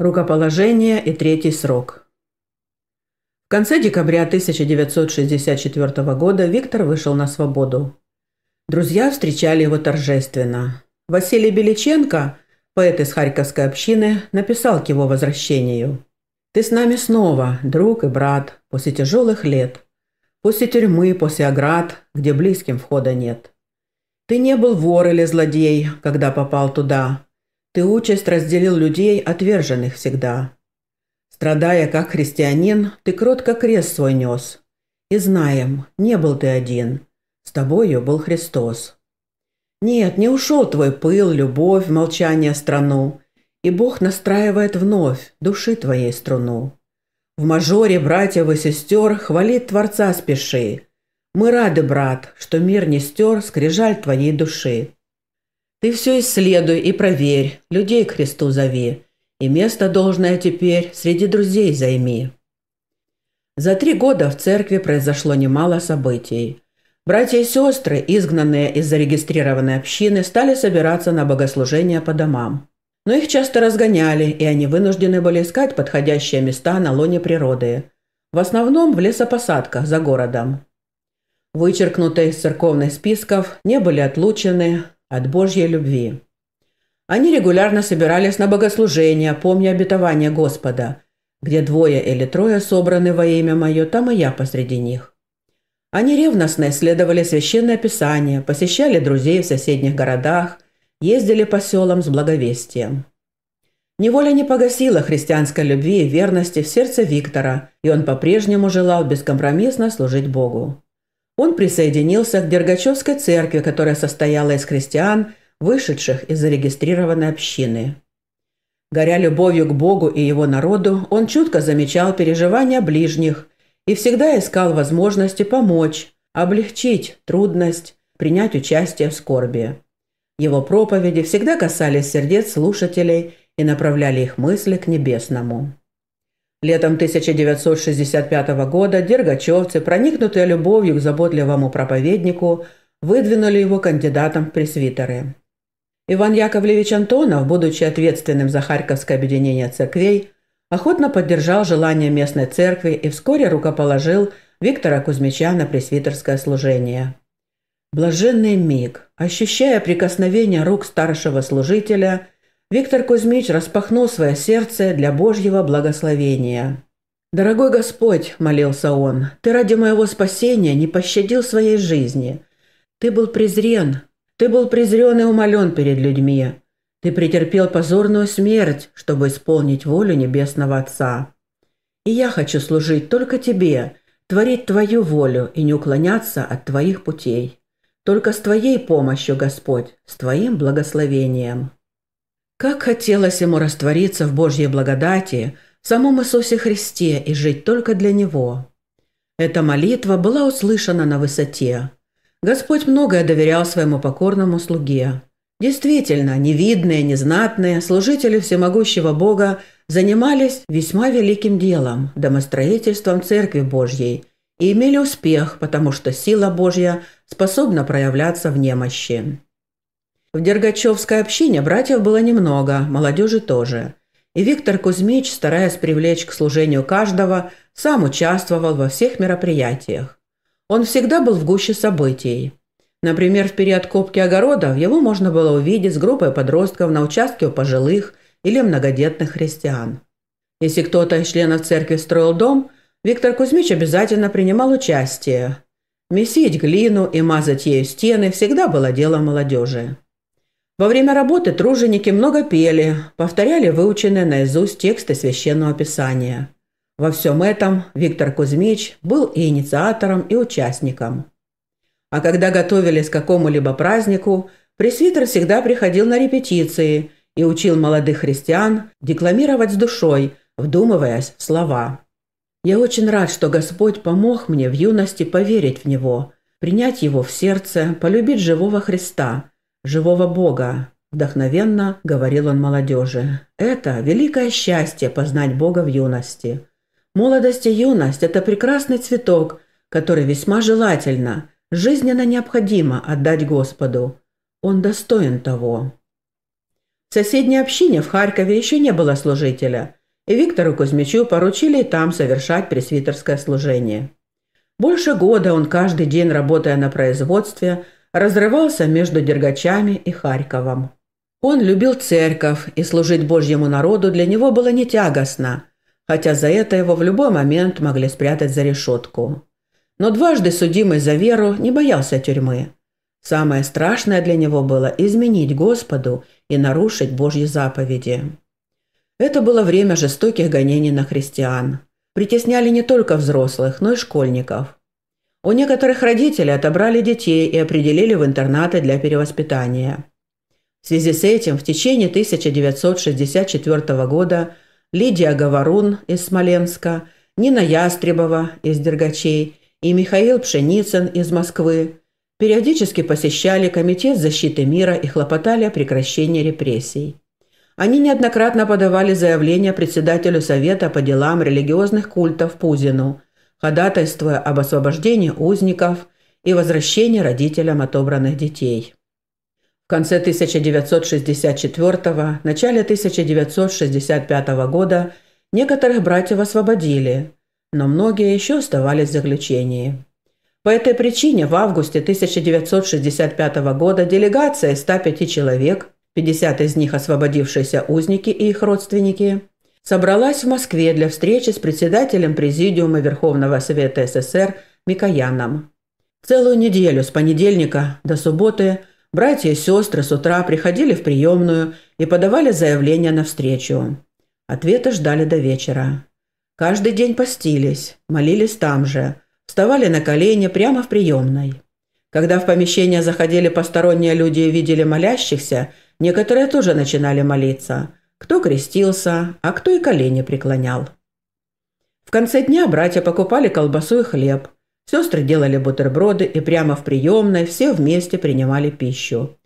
Рукоположение и третий срок. В конце декабря 1964 года Виктор вышел на свободу. Друзья встречали его торжественно. Василий Беличенко, поэт из Харьковской общины, написал к его возвращению. «Ты с нами снова, друг и брат, после тяжелых лет, после тюрьмы, после оград, где близким входа нет. Ты не был вор или злодей, когда попал туда, ты участь разделил людей, отверженных всегда. Страдая как христианин, ты кротко крест свой нес. И знаем, не был ты один, с тобою был Христос. Нет, не ушел твой пыл, любовь, молчание страну, и Бог настраивает вновь души твоей струну. В мажоре братьев и сестер хвалит Творца спеши. Мы рады, брат, что мир не стер скрижаль твоей души. Ты все исследуй и проверь, людей к Христу зови, и место должное теперь среди друзей займи». За три года в церкви произошло немало событий. Братья и сестры, изгнанные из зарегистрированной общины, стали собираться на богослужения по домам. Но их часто разгоняли, и они вынуждены были искать подходящие места на лоне природы. В основном в лесопосадках за городом. Вычеркнутые из церковных списков не были отлучены, от Божьей любви. Они регулярно собирались на богослужения, помня обетование Господа. «Где двое или трое собраны во имя Мое, там и я посреди них». Они ревностно исследовали Священное Писание, посещали друзей в соседних городах, ездили по селам с благовестием. Неволя не погасила христианской любви и верности в сердце Виктора, и он по-прежнему желал бескомпромиссно служить Богу. Он присоединился к Дергачевской церкви, которая состояла из крестьян, вышедших из зарегистрированной общины. Горя любовью к Богу и его народу, он чутко замечал переживания ближних и всегда искал возможности помочь, облегчить трудность, принять участие в скорби. Его проповеди всегда касались сердец слушателей и направляли их мысли к небесному. Летом 1965 года дергачевцы, проникнутые любовью к заботливому проповеднику, выдвинули его кандидатом в пресвитеры. Иван Яковлевич Антонов, будучи ответственным за Харьковское объединение церквей, охотно поддержал желание местной церкви и вскоре рукоположил Виктора Кузьмича на пресвитерское служение. Блаженный миг, ощущая прикосновение рук старшего служителя – Виктор Кузьмич распахнул свое сердце для Божьего благословения. «Дорогой Господь», – молился он, – «Ты ради моего спасения не пощадил своей жизни. Ты был презрен, ты был презрен и умолен перед людьми. Ты претерпел позорную смерть, чтобы исполнить волю Небесного Отца. И я хочу служить только Тебе, творить Твою волю и не уклоняться от Твоих путей. Только с Твоей помощью, Господь, с Твоим благословением». Как хотелось ему раствориться в Божьей благодати, в самом Иисусе Христе и жить только для Него. Эта молитва была услышана на высоте. Господь многое доверял своему покорному слуге. Действительно, невидные, незнатные служители всемогущего Бога занимались весьма великим делом – домостроительством Церкви Божьей – и имели успех, потому что сила Божья способна проявляться в немощи. В Дергачевской общине братьев было немного, молодежи тоже. И Виктор Кузьмич, стараясь привлечь к служению каждого, сам участвовал во всех мероприятиях. Он всегда был в гуще событий. Например, в период копки огородов его можно было увидеть с группой подростков на участке у пожилых или многодетных христиан. Если кто-то из членов церкви строил дом, Виктор Кузьмич обязательно принимал участие. Месить глину и мазать ею стены всегда было дело молодежи. Во время работы труженики много пели, повторяли выученные наизусть тексты Священного Писания. Во всем этом Виктор Кузьмич был и инициатором, и участником. А когда готовились к какому-либо празднику, пресвитер всегда приходил на репетиции и учил молодых христиан декламировать с душой, вдумываясь в слова. «Я очень рад, что Господь помог мне в юности поверить в Него, принять Его в сердце, полюбить живого Христа», живого Бога», – вдохновенно говорил он молодежи. «Это великое счастье познать Бога в юности. Молодость и юность – это прекрасный цветок, который весьма желательно, жизненно необходимо отдать Господу. Он достоин того». В соседней общине в Харькове еще не было служителя, и Виктору Кузьмичу поручили там совершать пресвитерское служение. Больше года он каждый день, работая на производстве – разрывался между Дергачами и Харьковом. Он любил церковь, и служить Божьему народу для него было не тягостно, хотя за это его в любой момент могли спрятать за решетку. Но дважды судимый за веру не боялся тюрьмы. Самое страшное для него было изменить Господу и нарушить Божьи заповеди. Это было время жестоких гонений на христиан. Притесняли не только взрослых, но и школьников. У некоторых родителей отобрали детей и определили в интернаты для перевоспитания. В связи с этим в течение 1964 года Лидия Говорун из Смоленска, Нина Ястребова из Дергачей и Михаил Пшеницын из Москвы периодически посещали Комитет защиты мира и хлопотали о прекращении репрессий. Они неоднократно подавали заявления председателю Совета по делам религиозных культов Пузину – ходатайствуя об освобождении узников и возвращении родителям отобранных детей. В конце 1964 начале 1965 года некоторых братьев освободили, но многие еще оставались в заключении. По этой причине в августе 1965 года делегация 105 человек, 50 из них освободившиеся узники и их родственники, собралась в Москве для встречи с председателем Президиума Верховного Совета СССр Микояном. Целую неделю с понедельника до субботы братья и сестры с утра приходили в приемную и подавали заявление на встречу. Ответа ждали до вечера. Каждый день постились, молились там же, вставали на колени прямо в приемной. Когда в помещение заходили посторонние люди и видели молящихся, некоторые тоже начинали молиться – кто крестился, а кто и колени преклонял. В конце дня братья покупали колбасу и хлеб. Сестры делали бутерброды и прямо в приемной все вместе принимали пищу.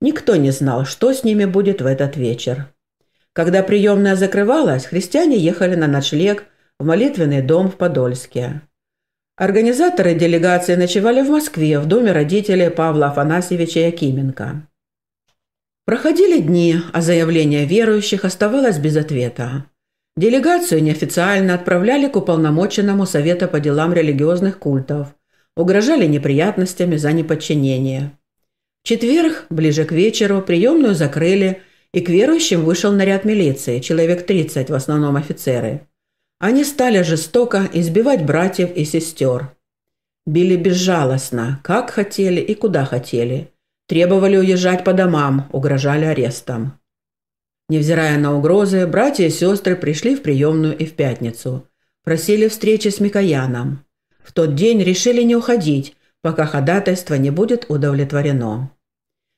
Никто не знал, что с ними будет в этот вечер. Когда приемная закрывалась, христиане ехали на ночлег в молитвенный дом в Подольске. Организаторы делегации ночевали в Москве в доме родителей Павла Афанасьевича Якименко. Проходили дни, а заявление верующих оставалось без ответа. Делегацию неофициально отправляли к уполномоченному Совета по делам религиозных культов. Угрожали неприятностями за неподчинение. В четверг, ближе к вечеру, приемную закрыли, и к верующим вышел наряд милиции, человек 30, в основном офицеры. Они стали жестоко избивать братьев и сестер. Били безжалостно, как хотели и куда хотели – Требовали уезжать по домам, угрожали арестом. Невзирая на угрозы, братья и сестры пришли в приемную и в пятницу. Просили встречи с Микояном. В тот день решили не уходить, пока ходатайство не будет удовлетворено.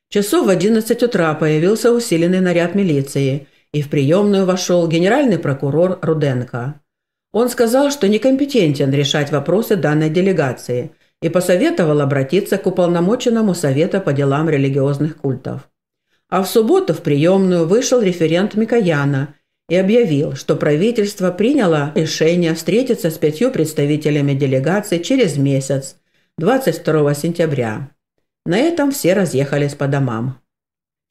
Часов в 11 утра появился усиленный наряд милиции, и в приемную вошел генеральный прокурор Руденко. Он сказал, что некомпетентен решать вопросы данной делегации – и посоветовал обратиться к уполномоченному Совета по делам религиозных культов. А в субботу в приемную вышел референт Микояна и объявил, что правительство приняло решение встретиться с пятью представителями делегации через месяц, 22 сентября. На этом все разъехались по домам.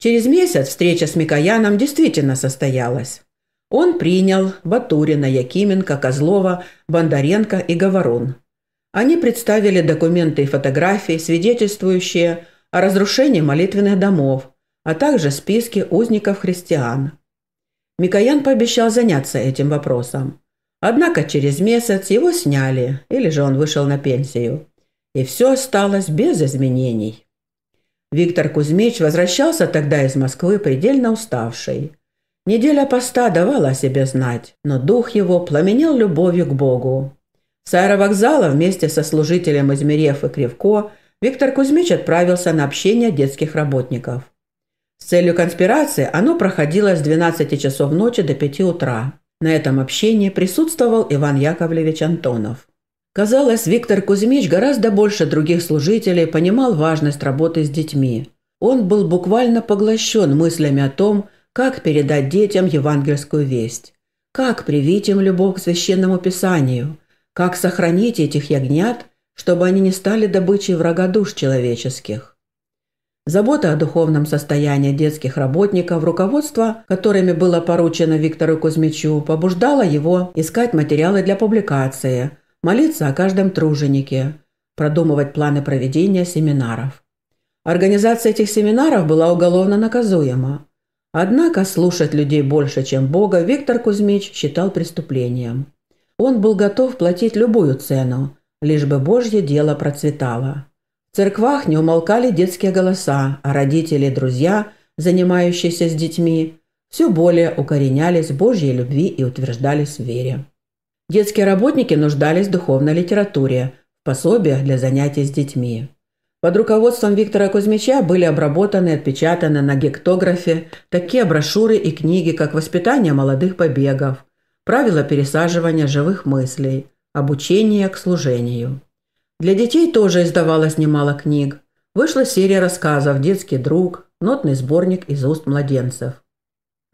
Через месяц встреча с Микояном действительно состоялась. Он принял Батурина, Якименко, Козлова, Бондаренко и Говорун. Они представили документы и фотографии, свидетельствующие о разрушении молитвенных домов, а также списки узников-христиан. Микоян пообещал заняться этим вопросом. Однако через месяц его сняли, или же он вышел на пенсию. И все осталось без изменений. Виктор Кузьмич возвращался тогда из Москвы предельно уставший. Неделя поста давала о себе знать, но дух его пламенел любовью к Богу. С аэровокзала вместе со служителем из Мирев и Кривко Виктор Кузьмич отправился на общение детских работников. С целью конспирации оно проходило с 12 часов ночи до 5 утра. На этом общении присутствовал Иван Яковлевич Антонов. Казалось, Виктор Кузьмич гораздо больше других служителей понимал важность работы с детьми. Он был буквально поглощен мыслями о том, как передать детям евангельскую весть, как привить им любовь к священному писанию, как сохранить этих ягнят, чтобы они не стали добычей врага душ человеческих? Забота о духовном состоянии детских работников, руководство которыми было поручено Виктору Кузьмичу, побуждало его искать материалы для публикации, молиться о каждом труженике, продумывать планы проведения семинаров. Организация этих семинаров была уголовно наказуема. Однако слушать людей больше, чем Бога, Виктор Кузьмич считал преступлением. Он был готов платить любую цену, лишь бы Божье дело процветало. В церквах не умолкали детские голоса, а родители и друзья, занимающиеся с детьми, все более укоренялись в Божьей любви и утверждались в вере. Детские работники нуждались в духовной литературе, в пособиях для занятий с детьми. Под руководством Виктора Кузьмича были обработаны и отпечатаны на гектографе такие брошюры и книги, как «Воспитание молодых побегов», правила пересаживания живых мыслей, обучение к служению. Для детей тоже издавалось немало книг. Вышла серия рассказов «Детский друг», нотный сборник из уст младенцев.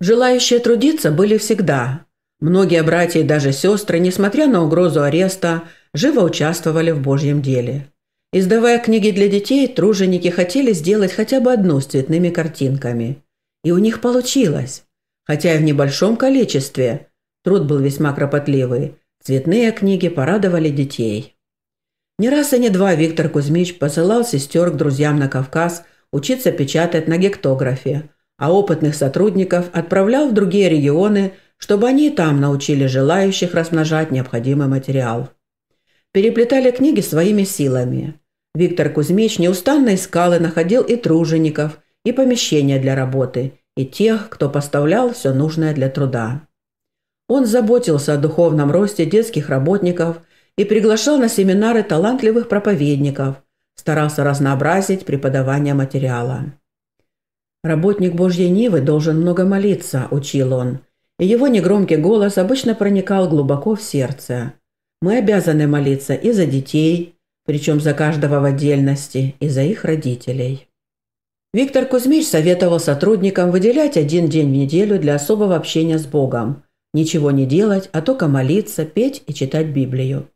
Желающие трудиться были всегда. Многие братья и даже сестры, несмотря на угрозу ареста, живо участвовали в Божьем деле. Издавая книги для детей, труженики хотели сделать хотя бы одну с цветными картинками. И у них получилось. Хотя и в небольшом количестве, Труд был весьма кропотливый. Цветные книги порадовали детей. Не раз и не два Виктор Кузьмич посылал сестер к друзьям на Кавказ учиться печатать на гектографе, а опытных сотрудников отправлял в другие регионы, чтобы они там научили желающих размножать необходимый материал. Переплетали книги своими силами. Виктор Кузьмич неустанно искал и находил и тружеников, и помещения для работы, и тех, кто поставлял все нужное для труда. Он заботился о духовном росте детских работников и приглашал на семинары талантливых проповедников, старался разнообразить преподавание материала. «Работник Божьей Нивы должен много молиться», – учил он. И его негромкий голос обычно проникал глубоко в сердце. «Мы обязаны молиться и за детей, причем за каждого в отдельности, и за их родителей». Виктор Кузьмич советовал сотрудникам выделять один день в неделю для особого общения с Богом, Ничего не делать, а только молиться, петь и читать Библию.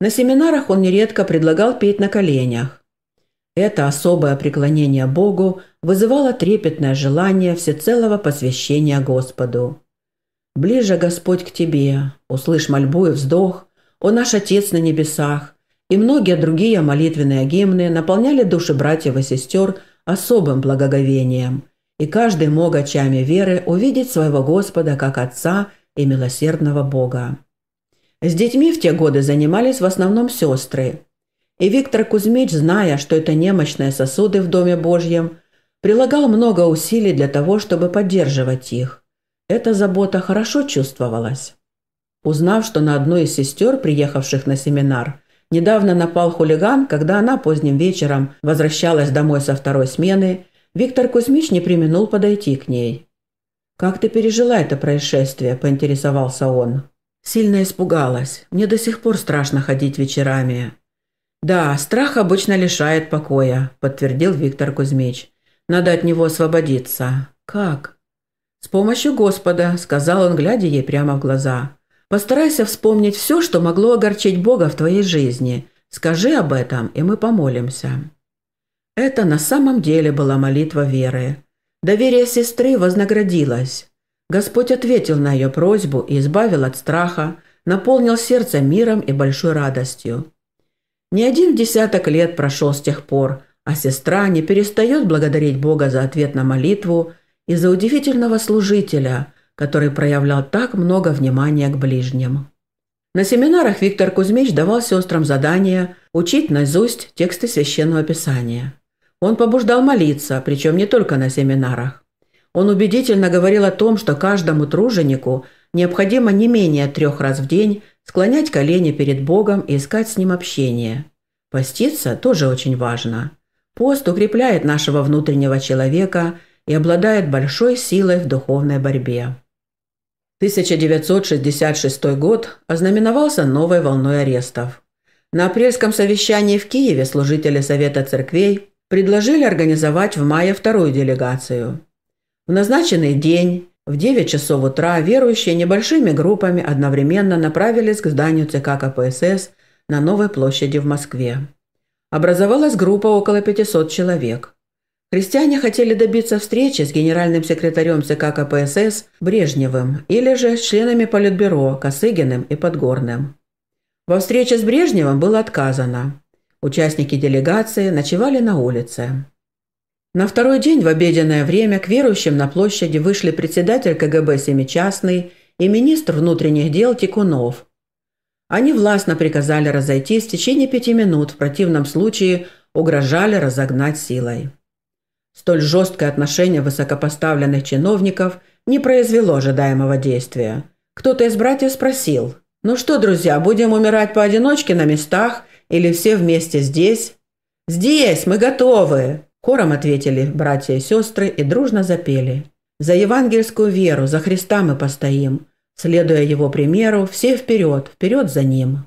На семинарах он нередко предлагал петь на коленях. Это особое преклонение Богу вызывало трепетное желание всецелого посвящения Господу. «Ближе, Господь, к Тебе, услышь мольбу и вздох, о наш Отец на небесах, и многие другие молитвенные гимны наполняли души братьев и сестер особым благоговением, и каждый мог очами веры увидеть своего Господа как Отца и милосердного Бога. С детьми в те годы занимались в основном сестры. И Виктор Кузьмич, зная, что это немощные сосуды в Доме Божьем, прилагал много усилий для того, чтобы поддерживать их. Эта забота хорошо чувствовалась. Узнав, что на одну из сестер, приехавших на семинар, недавно напал хулиган, когда она поздним вечером возвращалась домой со второй смены, Виктор Кузьмич не применул подойти к ней. «Как ты пережила это происшествие?» – поинтересовался он. «Сильно испугалась. Мне до сих пор страшно ходить вечерами». «Да, страх обычно лишает покоя», – подтвердил Виктор Кузьмич. «Надо от него освободиться». «Как?» «С помощью Господа», – сказал он, глядя ей прямо в глаза. «Постарайся вспомнить все, что могло огорчить Бога в твоей жизни. Скажи об этом, и мы помолимся». Это на самом деле была молитва веры. Доверие сестры вознаградилось. Господь ответил на ее просьбу и избавил от страха, наполнил сердце миром и большой радостью. Не один десяток лет прошел с тех пор, а сестра не перестает благодарить Бога за ответ на молитву и за удивительного служителя, который проявлял так много внимания к ближним. На семинарах Виктор Кузьмич давал сестрам задание учить наизусть тексты Священного Писания. Он побуждал молиться, причем не только на семинарах. Он убедительно говорил о том, что каждому труженику необходимо не менее трех раз в день склонять колени перед Богом и искать с Ним общение. Поститься тоже очень важно. Пост укрепляет нашего внутреннего человека и обладает большой силой в духовной борьбе. 1966 год ознаменовался новой волной арестов. На апрельском совещании в Киеве служители Совета церквей предложили организовать в мае вторую делегацию. В назначенный день в 9 часов утра верующие небольшими группами одновременно направились к зданию ЦК КПСС на Новой площади в Москве. Образовалась группа около 500 человек. Христиане хотели добиться встречи с генеральным секретарем ЦК КПСС Брежневым или же с членами Политбюро Косыгиным и Подгорным. Во встрече с Брежневым было отказано. Участники делегации ночевали на улице. На второй день в обеденное время к верующим на площади вышли председатель КГБ Семичастный и министр внутренних дел Тикунов. Они властно приказали разойтись в течение пяти минут, в противном случае угрожали разогнать силой. Столь жесткое отношение высокопоставленных чиновников не произвело ожидаемого действия. Кто-то из братьев спросил, «Ну что, друзья, будем умирать поодиночке на местах или все вместе здесь?» «Здесь! Мы готовы!» Хором ответили братья и сестры и дружно запели. «За евангельскую веру, за Христа мы постоим. Следуя его примеру, все вперед, вперед за ним».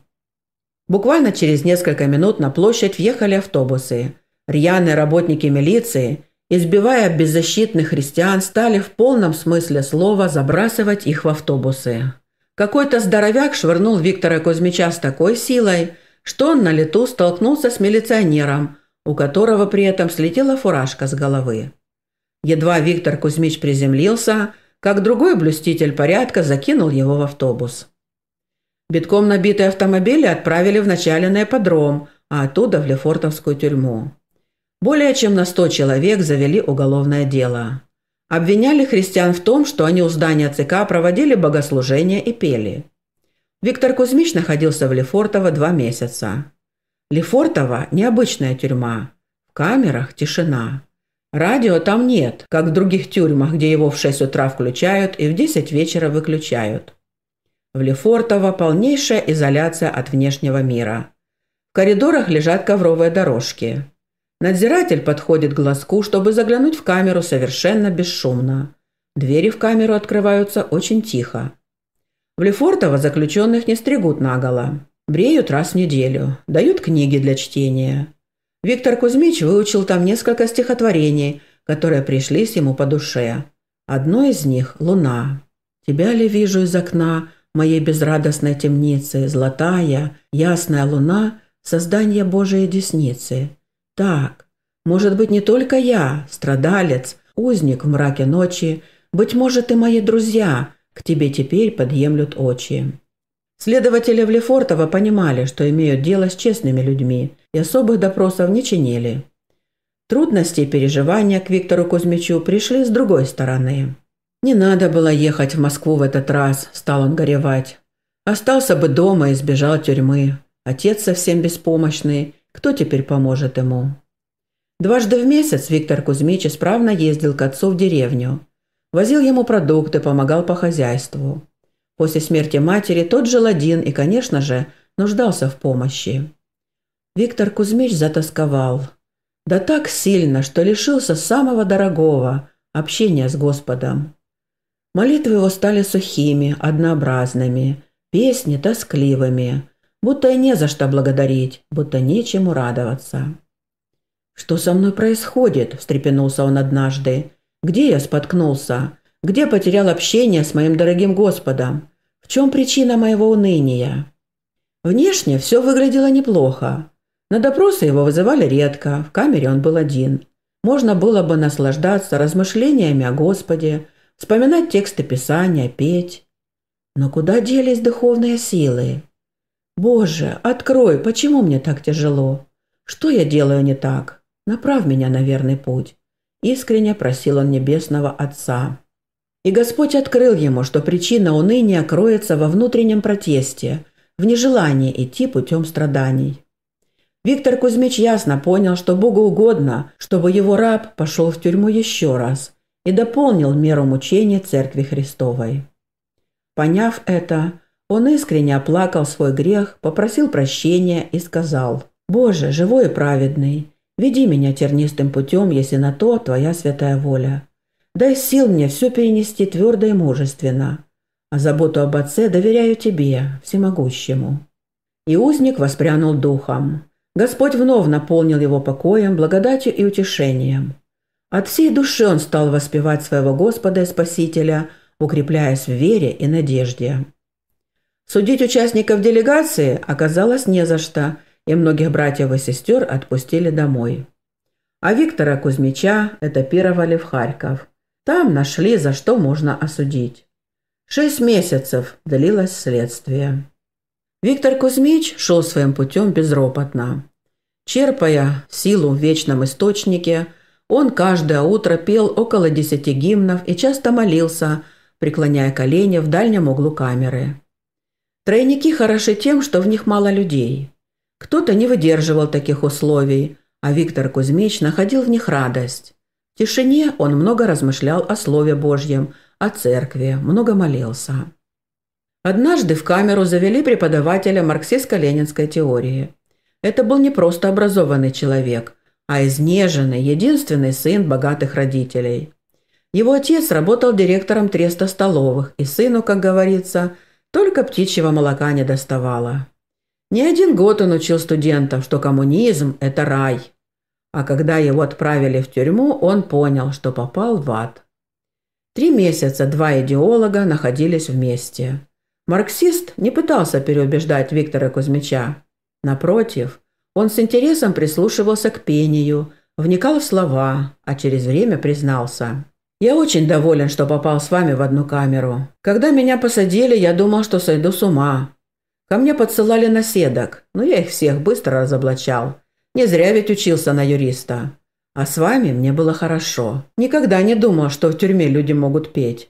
Буквально через несколько минут на площадь въехали автобусы. Рьяные работники милиции, избивая беззащитных христиан, стали в полном смысле слова забрасывать их в автобусы. Какой-то здоровяк швырнул Виктора Кузьмича с такой силой – что он на лету столкнулся с милиционером, у которого при этом слетела фуражка с головы. Едва Виктор Кузьмич приземлился, как другой блюститель порядка закинул его в автобус. Битком набитые автомобили отправили вначале на ипподром, а оттуда в Лефортовскую тюрьму. Более чем на 100 человек завели уголовное дело. Обвиняли христиан в том, что они у здания ЦК проводили богослужения и пели. Виктор Кузьмич находился в Лефортово два месяца. Лефортово – необычная тюрьма. В камерах тишина. Радио там нет, как в других тюрьмах, где его в 6 утра включают и в 10 вечера выключают. В Лефортово полнейшая изоляция от внешнего мира. В коридорах лежат ковровые дорожки. Надзиратель подходит к глазку, чтобы заглянуть в камеру совершенно бесшумно. Двери в камеру открываются очень тихо. В Лефортово заключенных не стригут наголо. Бреют раз в неделю. Дают книги для чтения. Виктор Кузьмич выучил там несколько стихотворений, которые пришлись ему по душе. Одно из них – «Луна». «Тебя ли вижу из окна моей безрадостной темницы, золотая, ясная луна, создание Божией десницы? Так, может быть, не только я, страдалец, узник в мраке ночи, быть может, и мои друзья – к тебе теперь подъемлют очи. Следователи Влефортова понимали, что имеют дело с честными людьми и особых допросов не чинили. Трудности и переживания к Виктору Кузьмичу пришли с другой стороны. Не надо было ехать в Москву в этот раз, стал он горевать. Остался бы дома и сбежал тюрьмы. Отец совсем беспомощный, кто теперь поможет ему? Дважды в месяц Виктор Кузьмич исправно ездил к отцу в деревню – Возил ему продукты, помогал по хозяйству. После смерти матери тот жил один и, конечно же, нуждался в помощи. Виктор Кузьмич затасковал. Да так сильно, что лишился самого дорогого – общения с Господом. Молитвы его стали сухими, однообразными, песни – тоскливыми, будто и не за что благодарить, будто нечему радоваться. «Что со мной происходит?» – встрепенулся он однажды. Где я споткнулся? Где потерял общение с моим дорогим Господом? В чем причина моего уныния? Внешне все выглядело неплохо. На допросы его вызывали редко, в камере он был один. Можно было бы наслаждаться размышлениями о Господе, вспоминать тексты Писания, петь. Но куда делись духовные силы? «Боже, открой, почему мне так тяжело? Что я делаю не так? Направь меня на верный путь». Искренне просил он Небесного Отца. И Господь открыл ему, что причина уныния кроется во внутреннем протесте, в нежелании идти путем страданий. Виктор Кузьмич ясно понял, что Богу угодно, чтобы его раб пошел в тюрьму еще раз и дополнил меру мучений Церкви Христовой. Поняв это, он искренне оплакал свой грех, попросил прощения и сказал, «Боже, живой и праведный, Веди меня тернистым путем, если на то твоя святая воля. Дай сил мне все перенести твердо и мужественно. А заботу об отце доверяю тебе, всемогущему». И узник воспрянул духом. Господь вновь наполнил его покоем, благодатью и утешением. От всей души он стал воспевать своего Господа и Спасителя, укрепляясь в вере и надежде. Судить участников делегации оказалось не за что – и многих братьев и сестер отпустили домой. А Виктора Кузьмича этапировали в Харьков. Там нашли, за что можно осудить. Шесть месяцев длилось следствие. Виктор Кузьмич шел своим путем безропотно. Черпая силу в вечном источнике, он каждое утро пел около десяти гимнов и часто молился, преклоняя колени в дальнем углу камеры. Тройники хороши тем, что в них мало людей. Кто-то не выдерживал таких условий, а Виктор Кузьмич находил в них радость. В тишине он много размышлял о Слове Божьем, о церкви, много молился. Однажды в камеру завели преподавателя марксистско-ленинской теории. Это был не просто образованный человек, а изнеженный, единственный сын богатых родителей. Его отец работал директором треста столовых, и сыну, как говорится, только птичьего молока не доставало. Не один год он учил студентов, что коммунизм – это рай. А когда его отправили в тюрьму, он понял, что попал в ад. Три месяца два идеолога находились вместе. Марксист не пытался переубеждать Виктора Кузьмича. Напротив, он с интересом прислушивался к пению, вникал в слова, а через время признался. «Я очень доволен, что попал с вами в одну камеру. Когда меня посадили, я думал, что сойду с ума. Ко мне подсылали наседок, но я их всех быстро разоблачал. Не зря ведь учился на юриста. А с вами мне было хорошо. Никогда не думал, что в тюрьме люди могут петь.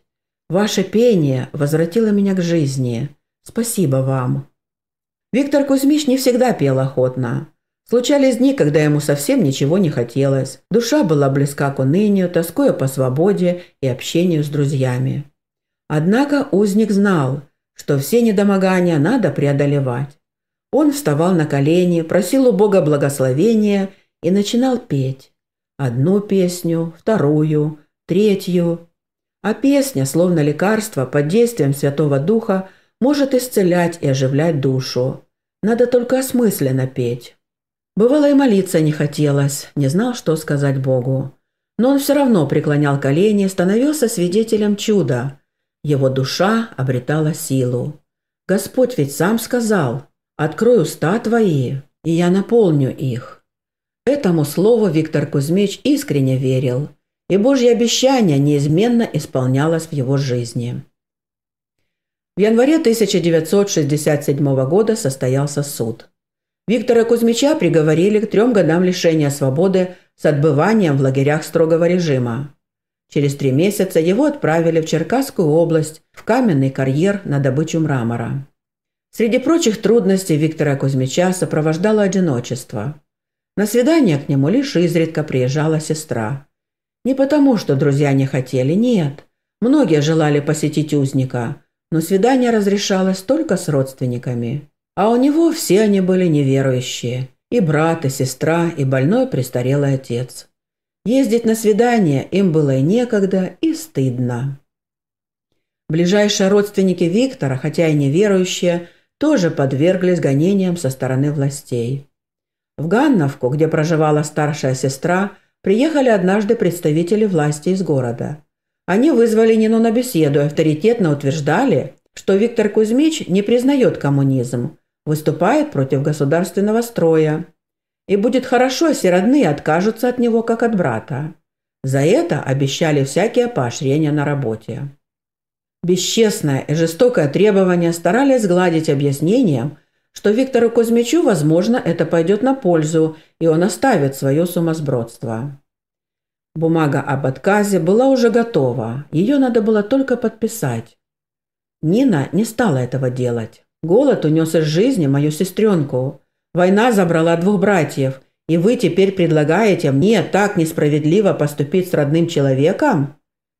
Ваше пение возвратило меня к жизни. Спасибо вам. Виктор Кузьмич не всегда пел охотно. Случались дни, когда ему совсем ничего не хотелось. Душа была близка к унынию, тоскуя по свободе и общению с друзьями. Однако узник знал, что все недомогания надо преодолевать. Он вставал на колени, просил у Бога благословения и начинал петь. Одну песню, вторую, третью. А песня, словно лекарство, под действием Святого Духа, может исцелять и оживлять душу. Надо только осмысленно петь. Бывало и молиться не хотелось, не знал, что сказать Богу. Но он все равно преклонял колени, становился свидетелем чуда, его душа обретала силу. Господь ведь сам сказал, «Открой уста твои, и я наполню их». Этому слову Виктор Кузьмич искренне верил, и Божье обещание неизменно исполнялось в его жизни. В январе 1967 года состоялся суд. Виктора Кузьмича приговорили к трем годам лишения свободы с отбыванием в лагерях строгого режима. Через три месяца его отправили в Черкасскую область, в каменный карьер на добычу мрамора. Среди прочих трудностей Виктора Кузьмича сопровождало одиночество. На свидание к нему лишь изредка приезжала сестра. Не потому, что друзья не хотели, нет. Многие желали посетить узника, но свидание разрешалось только с родственниками. А у него все они были неверующие – и брат, и сестра, и больной престарелый отец. Ездить на свидание им было и некогда, и стыдно. Ближайшие родственники Виктора, хотя и неверующие, тоже подверглись гонениям со стороны властей. В Ганновку, где проживала старшая сестра, приехали однажды представители власти из города. Они вызвали Нину на беседу и авторитетно утверждали, что Виктор Кузьмич не признает коммунизм, выступает против государственного строя, и будет хорошо, если родные откажутся от него, как от брата. За это обещали всякие поощрения на работе. Бесчестное и жестокое требование старались сгладить объяснением, что Виктору Кузьмичу, возможно, это пойдет на пользу, и он оставит свое сумасбродство. Бумага об отказе была уже готова, ее надо было только подписать. Нина не стала этого делать. Голод унес из жизни мою сестренку. Война забрала двух братьев, и вы теперь предлагаете мне так несправедливо поступить с родным человеком?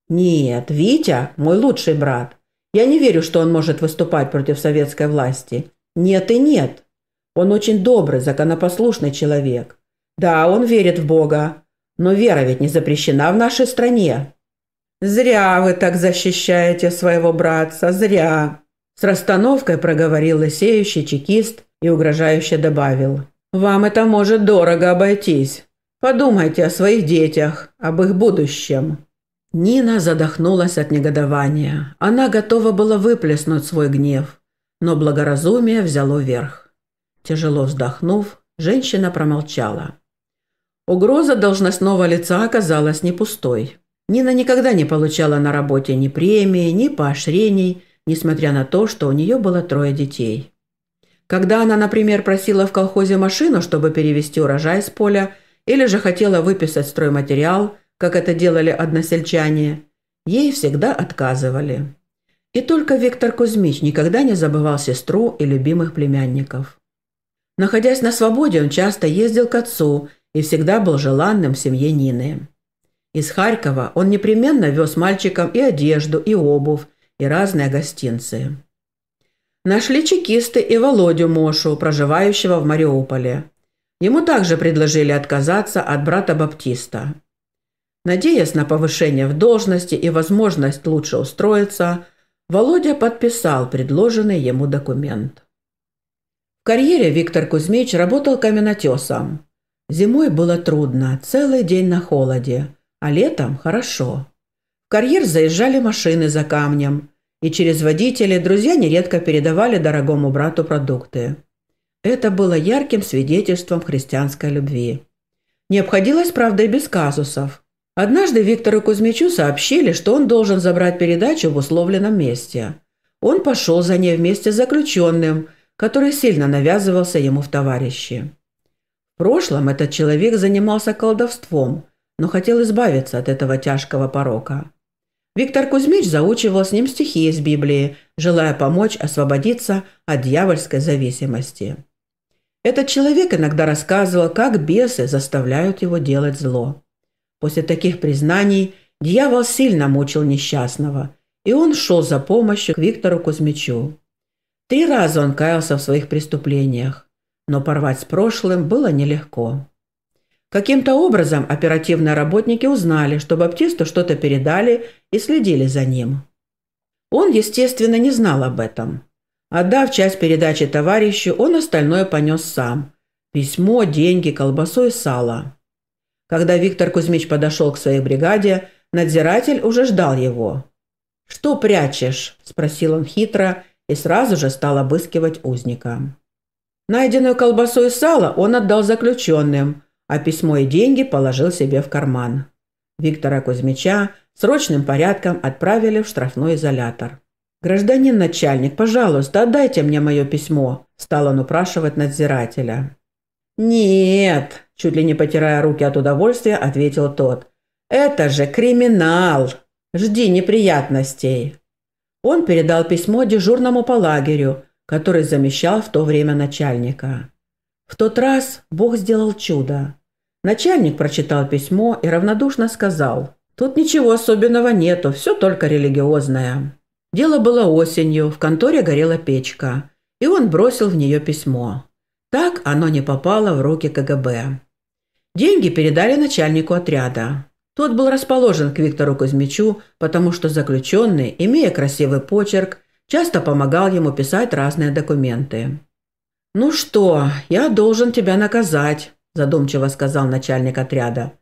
Нет, Витя – мой лучший брат. Я не верю, что он может выступать против советской власти. Нет и нет. Он очень добрый, законопослушный человек. Да, он верит в Бога. Но вера ведь не запрещена в нашей стране. Зря вы так защищаете своего братца, зря. С расстановкой проговорил лысеющий чекист и угрожающе добавил. «Вам это может дорого обойтись. Подумайте о своих детях, об их будущем». Нина задохнулась от негодования. Она готова была выплеснуть свой гнев, но благоразумие взяло верх. Тяжело вздохнув, женщина промолчала. Угроза должностного лица оказалась не пустой. Нина никогда не получала на работе ни премии, ни поощрений – несмотря на то, что у нее было трое детей. Когда она, например, просила в колхозе машину, чтобы перевести урожай с поля, или же хотела выписать стройматериал, как это делали односельчане, ей всегда отказывали. И только Виктор Кузьмич никогда не забывал сестру и любимых племянников. Находясь на свободе, он часто ездил к отцу и всегда был желанным в семье Нины. Из Харькова он непременно вез мальчикам и одежду, и обувь, и разные гостинцы. Нашли чекисты и Володю Мошу, проживающего в Мариуполе. Ему также предложили отказаться от брата Баптиста. Надеясь на повышение в должности и возможность лучше устроиться, Володя подписал предложенный ему документ. В карьере Виктор Кузьмич работал каменотесом. Зимой было трудно, целый день на холоде, а летом хорошо. В карьер заезжали машины за камнем, и через водителей друзья нередко передавали дорогому брату продукты. Это было ярким свидетельством христианской любви. Не обходилось, правда, и без казусов. Однажды Виктору Кузьмичу сообщили, что он должен забрать передачу в условленном месте. Он пошел за ней вместе с заключенным, который сильно навязывался ему в товарищи. В прошлом этот человек занимался колдовством, но хотел избавиться от этого тяжкого порока. Виктор Кузьмич заучивал с ним стихи из Библии, желая помочь освободиться от дьявольской зависимости. Этот человек иногда рассказывал, как бесы заставляют его делать зло. После таких признаний дьявол сильно мучил несчастного, и он шел за помощью к Виктору Кузьмичу. Три раза он каялся в своих преступлениях, но порвать с прошлым было нелегко. Каким-то образом оперативные работники узнали, что Баптисту что-то передали и следили за ним. Он, естественно, не знал об этом. Отдав часть передачи товарищу, он остальное понес сам. Письмо, деньги, колбасу и сало. Когда Виктор Кузьмич подошел к своей бригаде, надзиратель уже ждал его. «Что прячешь?» – спросил он хитро и сразу же стал обыскивать узника. Найденную колбасу и сало он отдал заключенным – а письмо и деньги положил себе в карман. Виктора Кузьмича срочным порядком отправили в штрафной изолятор. «Гражданин начальник, пожалуйста, отдайте мне мое письмо», – стал он упрашивать надзирателя. «Нет», – чуть ли не потирая руки от удовольствия, ответил тот. «Это же криминал! Жди неприятностей!» Он передал письмо дежурному по лагерю, который замещал в то время начальника. В тот раз Бог сделал чудо. Начальник прочитал письмо и равнодушно сказал, «Тут ничего особенного нету, все только религиозное». Дело было осенью, в конторе горела печка, и он бросил в нее письмо. Так оно не попало в руки КГБ. Деньги передали начальнику отряда. Тот был расположен к Виктору Кузьмичу, потому что заключенный, имея красивый почерк, часто помогал ему писать разные документы. «Ну что, я должен тебя наказать», – задумчиво сказал начальник отряда.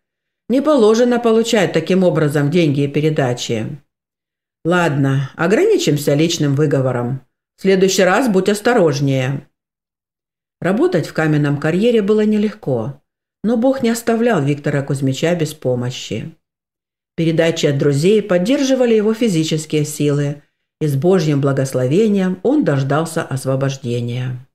«Не положено получать таким образом деньги и передачи». «Ладно, ограничимся личным выговором. В следующий раз будь осторожнее». Работать в каменном карьере было нелегко, но Бог не оставлял Виктора Кузьмича без помощи. Передачи от друзей поддерживали его физические силы, и с Божьим благословением он дождался освобождения.